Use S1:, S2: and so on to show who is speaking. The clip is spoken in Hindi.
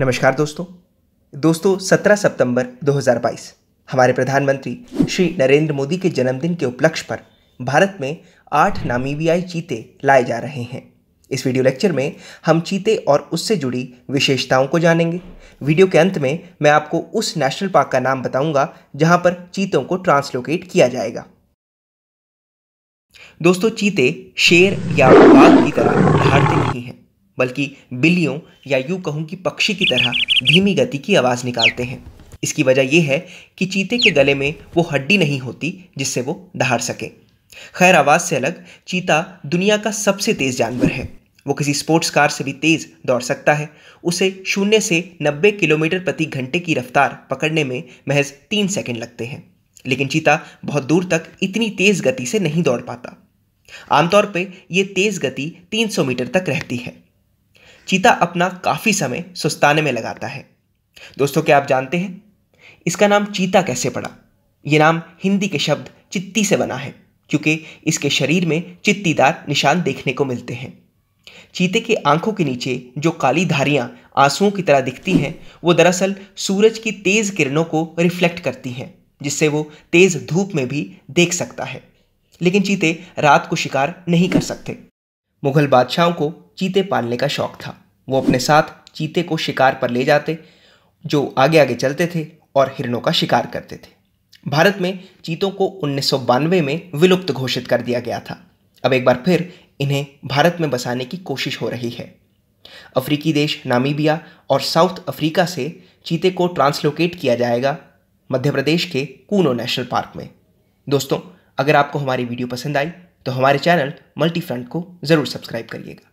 S1: नमस्कार दोस्तों दोस्तों 17 सितंबर 2022 हमारे प्रधानमंत्री श्री नरेंद्र मोदी के जन्मदिन के उपलक्ष्य पर भारत में आठ नामीबियाई चीते लाए जा रहे हैं इस वीडियो लेक्चर में हम चीते और उससे जुड़ी विशेषताओं को जानेंगे वीडियो के अंत में मैं आपको उस नेशनल पार्क का नाम बताऊंगा जहां पर चीतों को ट्रांसलोकेट किया जाएगा दोस्तों चीते शेर या बाघ की तरह दहाड़ते नहीं हैं बल्कि बिल्लियों या यूँ कहूँ कि पक्षी की तरह धीमी गति की आवाज़ निकालते हैं इसकी वजह यह है कि चीते के गले में वो हड्डी नहीं होती जिससे वो दहाड़ सके खैर आवाज़ से अलग चीता दुनिया का सबसे तेज़ जानवर है वो किसी स्पोर्ट्स कार से भी तेज़ दौड़ सकता है उसे शून्य से नब्बे किलोमीटर प्रति घंटे की रफ्तार पकड़ने में महज तीन सेकेंड लगते हैं लेकिन चीता बहुत दूर तक इतनी तेज़ गति से नहीं दौड़ पाता आमतौर पर यह तेज़ गति 300 मीटर तक रहती है चीता अपना काफ़ी समय सुस्ताने में लगाता है दोस्तों क्या आप जानते हैं इसका नाम चीता कैसे पड़ा ये नाम हिंदी के शब्द चित्ती से बना है क्योंकि इसके शरीर में चित्तीदार निशान देखने को मिलते हैं चीते की आंखों के नीचे जो काली धारियां आंसुओं की तरह दिखती हैं वो दरअसल सूरज की तेज किरणों को रिफ्लेक्ट करती हैं जिससे वो तेज धूप में भी देख सकता है लेकिन चीते रात को शिकार नहीं कर सकते मुगल बादशाहों को चीते पालने का शौक था वो अपने साथ चीते को शिकार पर ले जाते जो आगे आगे चलते थे और हिरणों का शिकार करते थे भारत में चीतों को उन्नीस में विलुप्त घोषित कर दिया गया था अब एक बार फिर इन्हें भारत में बसाने की कोशिश हो रही है अफ्रीकी देश नामीबिया और साउथ अफ्रीका से चीते को ट्रांसलोकेट किया जाएगा मध्य प्रदेश के कूनो नेशनल पार्क में दोस्तों अगर आपको हमारी वीडियो पसंद आई तो हमारे चैनल मल्टी फ्रंट को ज़रूर सब्सक्राइब करिएगा